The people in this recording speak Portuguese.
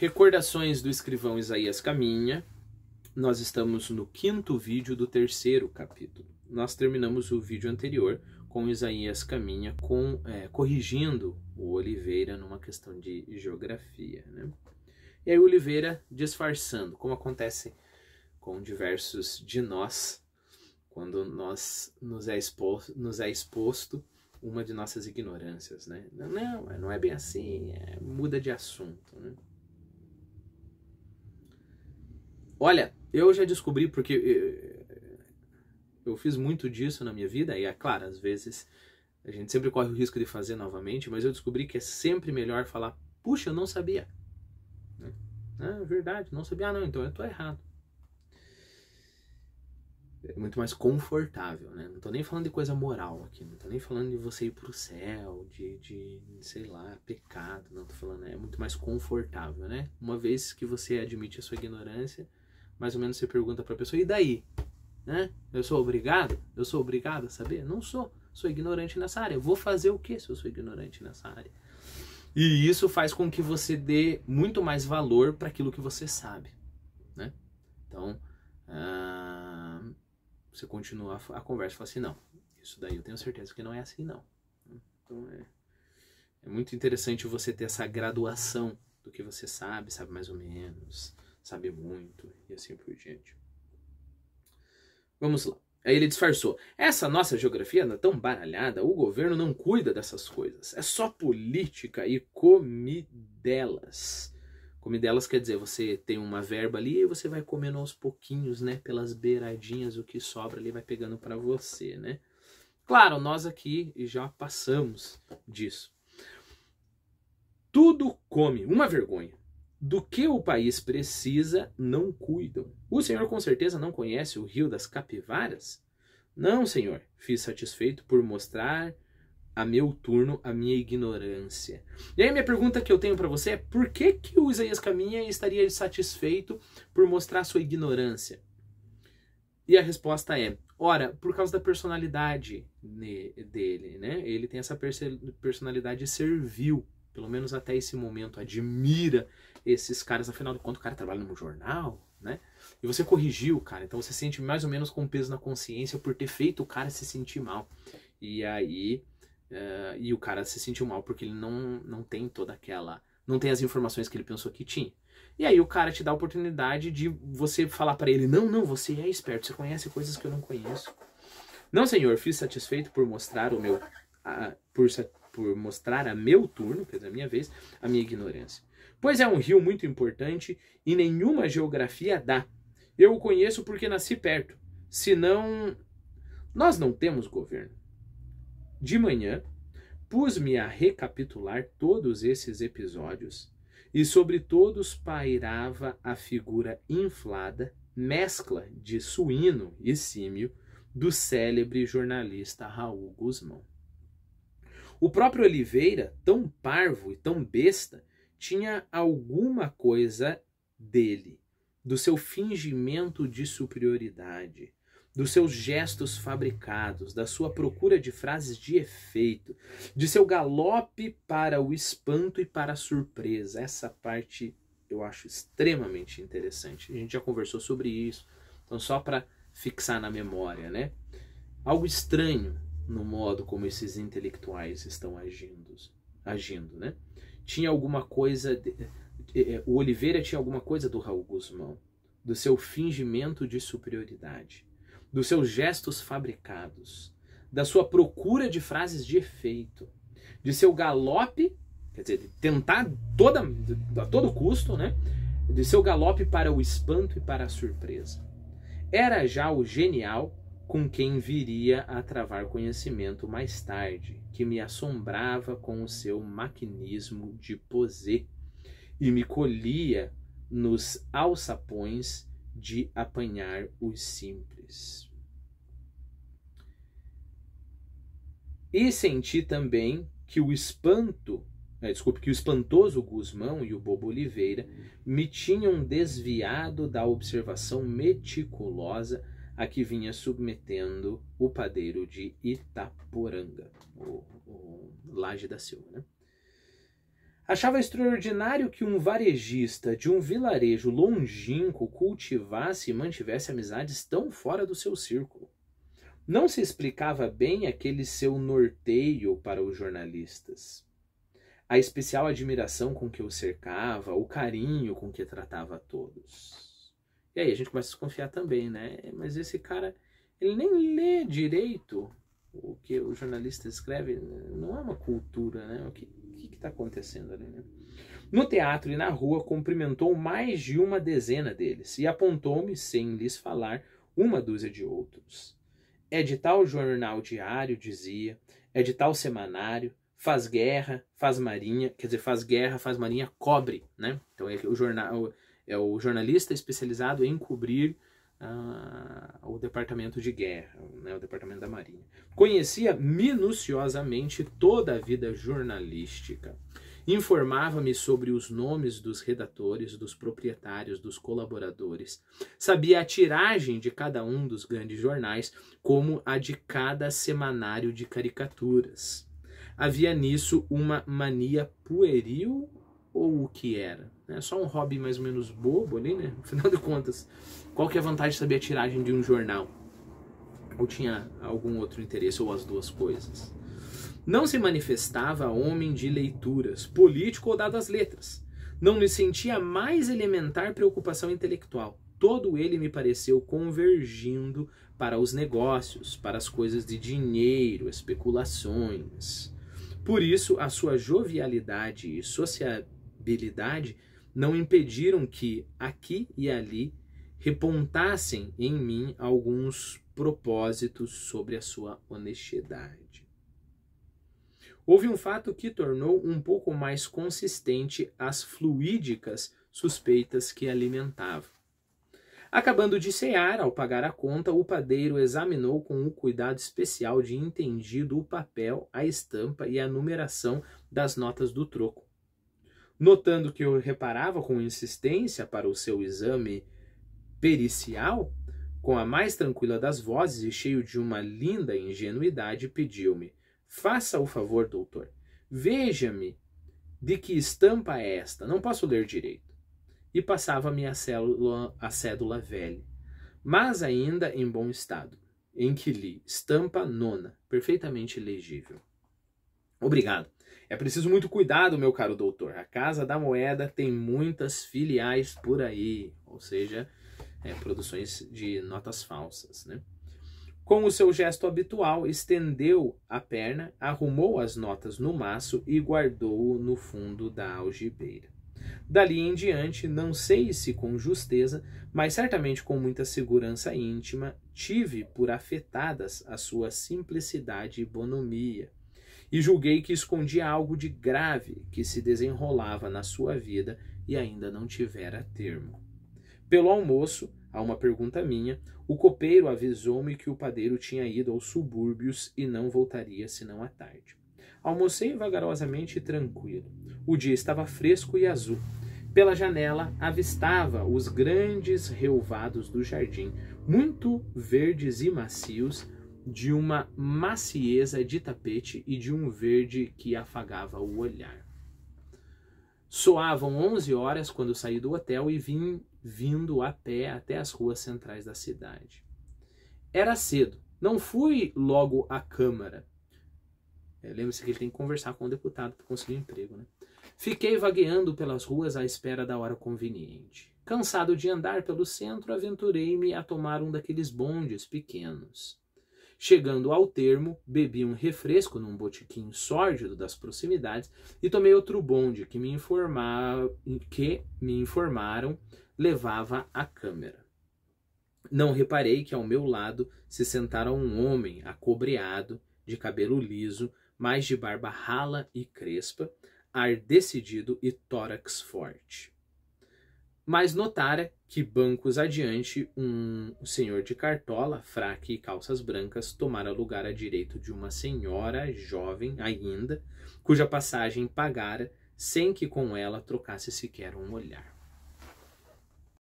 Recordações do escrivão Isaías Caminha. Nós estamos no quinto vídeo do terceiro capítulo. Nós terminamos o vídeo anterior com Isaías Caminha com, é, corrigindo o Oliveira numa questão de geografia. Né? E aí o Oliveira disfarçando, como acontece com diversos de nós, quando nós nos é exposto, nos é exposto uma de nossas ignorâncias. Né? Não, não é bem assim, é, muda de assunto. Né? Olha, eu já descobri porque eh, eu fiz muito disso na minha vida, e é claro, às vezes a gente sempre corre o risco de fazer novamente, mas eu descobri que é sempre melhor falar, puxa, eu não sabia. Né? Ah, é verdade, não sabia, ah, não, então eu tô errado. É muito mais confortável, né? Não tô nem falando de coisa moral aqui, não tô nem falando de você ir pro céu, de, de sei lá, pecado, não tô falando, é muito mais confortável, né? Uma vez que você admite a sua ignorância, mais ou menos você pergunta para a pessoa, e daí? Né? Eu sou obrigado? Eu sou obrigado a saber? Não sou. Sou ignorante nessa área. Vou fazer o que se eu sou ignorante nessa área? E isso faz com que você dê muito mais valor para aquilo que você sabe. Né? Então, uh, você continua a, a conversa e fala assim: não, isso daí eu tenho certeza que não é assim, não. Então, é, é muito interessante você ter essa graduação do que você sabe, sabe mais ou menos sabe muito e assim por diante. Vamos lá. Aí ele disfarçou. Essa nossa geografia anda tão baralhada, o governo não cuida dessas coisas. É só política e comidelas. Comidelas quer dizer, você tem uma verba ali e você vai comendo aos pouquinhos, né? Pelas beiradinhas, o que sobra ali vai pegando para você, né? Claro, nós aqui já passamos disso. Tudo come, uma vergonha do que o país precisa, não cuidam. O senhor com certeza não conhece o rio das capivaras? Não, senhor, fiz satisfeito por mostrar a meu turno a minha ignorância. E aí minha pergunta que eu tenho para você é por que que o Isaías Caminha estaria satisfeito por mostrar sua ignorância? E a resposta é, ora, por causa da personalidade dele, né? Ele tem essa personalidade servil pelo menos até esse momento, admira esses caras. Afinal de contas, o cara trabalha num jornal, né? E você corrigiu o cara, então você sente mais ou menos com peso na consciência por ter feito o cara se sentir mal. E aí, uh, e o cara se sentiu mal porque ele não, não tem toda aquela, não tem as informações que ele pensou que tinha. E aí o cara te dá a oportunidade de você falar para ele: "Não, não, você é esperto, você conhece coisas que eu não conheço". Não, senhor, fiz satisfeito por mostrar o meu uh, por por mostrar a meu turno, quer é dizer, a minha vez, a minha ignorância. Pois é um rio muito importante e nenhuma geografia dá. Eu o conheço porque nasci perto. Senão, nós não temos governo. De manhã, pus-me a recapitular todos esses episódios e sobre todos pairava a figura inflada, mescla de suíno e símio, do célebre jornalista Raul Guzmão. O próprio Oliveira, tão parvo e tão besta, tinha alguma coisa dele, do seu fingimento de superioridade, dos seus gestos fabricados, da sua procura de frases de efeito, de seu galope para o espanto e para a surpresa. Essa parte eu acho extremamente interessante. A gente já conversou sobre isso, então só para fixar na memória, né? Algo estranho no modo como esses intelectuais estão agindo, agindo, né? Tinha alguma coisa, de, é, é, o Oliveira tinha alguma coisa do Raul Guzmão, do seu fingimento de superioridade, dos seus gestos fabricados, da sua procura de frases de efeito, de seu galope, quer dizer, de tentar toda, a todo custo, né? De seu galope para o espanto e para a surpresa. Era já o genial com quem viria a travar conhecimento mais tarde, que me assombrava com o seu maquinismo de poser e me colhia nos alçapões de apanhar os simples. E senti também que o espanto, é, desculpe, que o espantoso Guzmão e o Bobo Oliveira me tinham desviado da observação meticulosa a que vinha submetendo o padeiro de Itaporanga, o, o Laje da Silva. Né? Achava extraordinário que um varejista de um vilarejo longínquo cultivasse e mantivesse amizades tão fora do seu círculo. Não se explicava bem aquele seu norteio para os jornalistas. A especial admiração com que o cercava, o carinho com que tratava a todos. E aí a gente começa a desconfiar também, né? Mas esse cara, ele nem lê direito o que o jornalista escreve, não é uma cultura, né? O que está acontecendo ali, né? No teatro e na rua, cumprimentou mais de uma dezena deles e apontou-me, sem lhes falar, uma dúzia de outros. É de tal jornal diário, dizia, é de tal semanário, faz guerra, faz marinha, quer dizer, faz guerra, faz marinha, cobre, né? Então é o jornal é o jornalista especializado em cobrir uh, o departamento de guerra, né, o departamento da marinha. Conhecia minuciosamente toda a vida jornalística. Informava-me sobre os nomes dos redatores, dos proprietários, dos colaboradores. Sabia a tiragem de cada um dos grandes jornais, como a de cada semanário de caricaturas. Havia nisso uma mania pueril ou o que era? É só um hobby mais ou menos bobo ali, né? Afinal de contas, qual que é a vantagem de saber a tiragem de um jornal? Ou tinha algum outro interesse, ou as duas coisas? Não se manifestava homem de leituras, político ou dado às letras. Não me sentia mais elementar preocupação intelectual. Todo ele me pareceu convergindo para os negócios, para as coisas de dinheiro, especulações. Por isso, a sua jovialidade e socia habilidade não impediram que, aqui e ali, repontassem em mim alguns propósitos sobre a sua honestidade. Houve um fato que tornou um pouco mais consistente as fluídicas suspeitas que alimentava. Acabando de cear, ao pagar a conta, o padeiro examinou com o cuidado especial de entendido o papel, a estampa e a numeração das notas do troco. Notando que eu reparava com insistência para o seu exame pericial, com a mais tranquila das vozes e cheio de uma linda ingenuidade, pediu-me: Faça o favor, doutor, veja-me de que estampa é esta? Não posso ler direito. E passava-me a, a cédula velha, mas ainda em bom estado, em que li estampa nona, perfeitamente legível. Obrigado. É preciso muito cuidado, meu caro doutor. A Casa da Moeda tem muitas filiais por aí, ou seja, é, produções de notas falsas. Né? Com o seu gesto habitual, estendeu a perna, arrumou as notas no maço e guardou-o no fundo da algibeira. Dali em diante, não sei se com justeza, mas certamente com muita segurança íntima, tive por afetadas a sua simplicidade e bonomia e julguei que escondia algo de grave que se desenrolava na sua vida e ainda não tivera termo. Pelo almoço, a uma pergunta minha, o copeiro avisou-me que o padeiro tinha ido aos subúrbios e não voltaria senão à tarde. Almocei vagarosamente e tranquilo. O dia estava fresco e azul. Pela janela avistava os grandes relvados do jardim, muito verdes e macios, de uma macieza de tapete e de um verde que afagava o olhar. Soavam onze horas quando saí do hotel e vim vindo a pé até as ruas centrais da cidade. Era cedo, não fui logo à Câmara. É, lembre-se que ele tem que conversar com o deputado para conseguir um emprego, né? Fiquei vagueando pelas ruas à espera da hora conveniente. Cansado de andar pelo centro, aventurei-me a tomar um daqueles bondes pequenos. Chegando ao termo, bebi um refresco num botiquim sórdido das proximidades e tomei outro bonde que me, informava, que me informaram levava à câmera. Não reparei que ao meu lado se sentara um homem acobreado, de cabelo liso, mas de barba rala e crespa, ar decidido e tórax forte mas notara que bancos adiante um senhor de cartola, fraque e calças brancas tomara lugar à direita de uma senhora jovem ainda, cuja passagem pagara sem que com ela trocasse sequer um olhar.